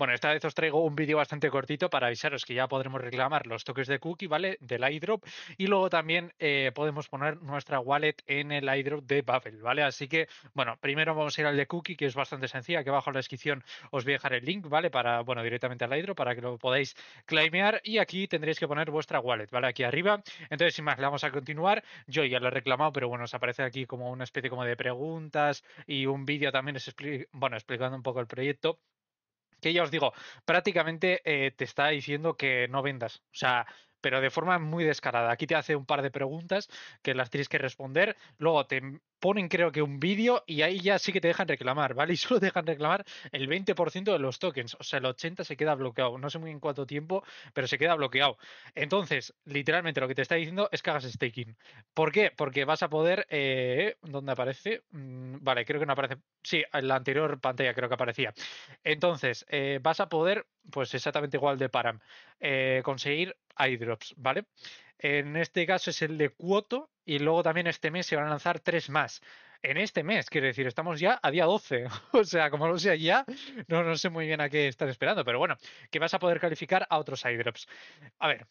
Bueno, esta vez os traigo un vídeo bastante cortito para avisaros que ya podremos reclamar los toques de cookie, ¿vale? Del iDrop. Y luego también eh, podemos poner nuestra wallet en el iDrop de Babel, ¿vale? Así que, bueno, primero vamos a ir al de cookie, que es bastante sencilla. Aquí abajo en la descripción os voy a dejar el link, ¿vale? Para, bueno, directamente al iDrop para que lo podáis claimear. Y aquí tendréis que poner vuestra wallet, ¿vale? Aquí arriba. Entonces, sin más, le vamos a continuar. Yo ya lo he reclamado, pero bueno, os aparece aquí como una especie como de preguntas y un vídeo también es bueno, explicando un poco el proyecto que ya os digo, prácticamente eh, te está diciendo que no vendas. O sea, pero de forma muy descarada. Aquí te hace un par de preguntas que las tienes que responder, luego te ponen creo que un vídeo y ahí ya sí que te dejan reclamar, ¿vale? Y solo dejan reclamar el 20% de los tokens, o sea, el 80 se queda bloqueado, no sé muy en cuánto tiempo, pero se queda bloqueado. Entonces, literalmente lo que te está diciendo es que hagas staking. ¿Por qué? Porque vas a poder, eh, ¿dónde aparece? Mm, vale, creo que no aparece, sí, en la anterior pantalla creo que aparecía. Entonces, eh, vas a poder pues exactamente igual de Param. Eh, conseguir iDrops, ¿vale? En este caso es el de Cuoto y luego también este mes se van a lanzar tres más. En este mes, quiero decir, estamos ya a día 12. o sea, como lo sea ya, no, no sé muy bien a qué están esperando, pero bueno, que vas a poder calificar a otros iDrops. A ver,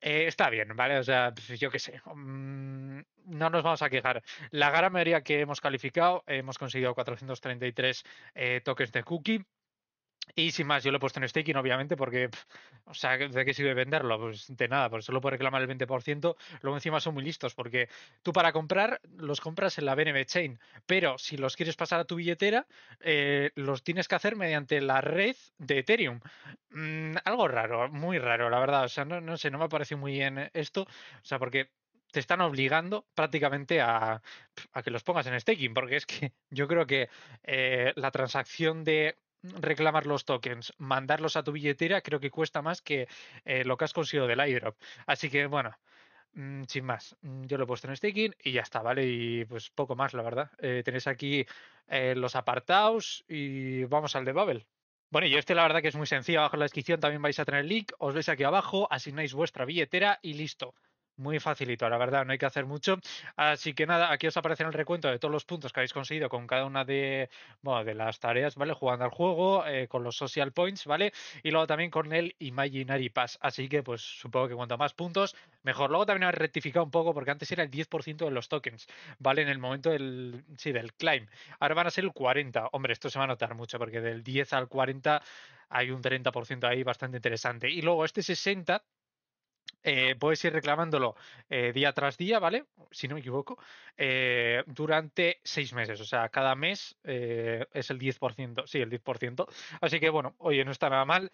eh, está bien, ¿vale? O sea, pues yo qué sé. Mm, no nos vamos a quejar. La gran mayoría que hemos calificado, hemos conseguido 433 eh, tokens de cookie. Y sin más, yo lo he puesto en staking, obviamente, porque, o sea, ¿de qué sirve venderlo? Pues de nada, pues solo puedo reclamar el 20%. Luego encima son muy listos, porque tú para comprar los compras en la BNB Chain, pero si los quieres pasar a tu billetera, eh, los tienes que hacer mediante la red de Ethereum. Mm, algo raro, muy raro, la verdad. O sea, no, sé, no me ha parecido muy bien esto, o sea, porque te están obligando prácticamente a, que los pongas en staking, porque es que yo creo que eh, la transacción de reclamar los tokens, mandarlos a tu billetera, creo que cuesta más que eh, lo que has conseguido del airdrop. Así que bueno, mm, sin más, mm, yo lo he puesto en staking y ya está, ¿vale? Y pues poco más, la verdad. Eh, tenéis aquí eh, los apartados y vamos al de Babel. Bueno, y este la verdad que es muy sencillo. Abajo en la descripción también vais a tener el link. Os veis aquí abajo, asignáis vuestra billetera y listo. Muy facilito, la verdad, no hay que hacer mucho. Así que nada, aquí os aparece el recuento de todos los puntos que habéis conseguido con cada una de, bueno, de las tareas, ¿vale? Jugando al juego, eh, con los social points, ¿vale? Y luego también con el Imaginary Pass. Así que pues supongo que cuanto más puntos, mejor. Luego también he rectificado un poco porque antes era el 10% de los tokens, ¿vale? En el momento del, sí, del climb. Ahora van a ser el 40. Hombre, esto se va a notar mucho porque del 10 al 40 hay un 30% ahí bastante interesante. Y luego este 60 eh, puedes ir reclamándolo eh, día tras día, ¿vale? Si no me equivoco, eh, durante seis meses. O sea, cada mes eh, es el 10%, sí, el 10%. Así que bueno, oye, no está nada mal.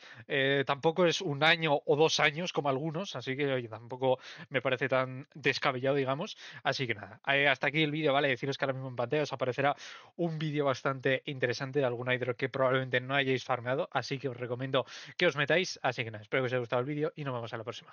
tampoco es un año o dos años como algunos, así que oye, tampoco me parece tan descabellado, digamos. Así que nada, hasta aquí el vídeo, ¿vale? Deciros que ahora mismo en pantalla os aparecerá un vídeo bastante interesante de algún hidro que probablemente no hayáis farmeado, así que os recomiendo que os metáis. Así que nada, espero que os haya gustado el vídeo y nos vemos a la próxima.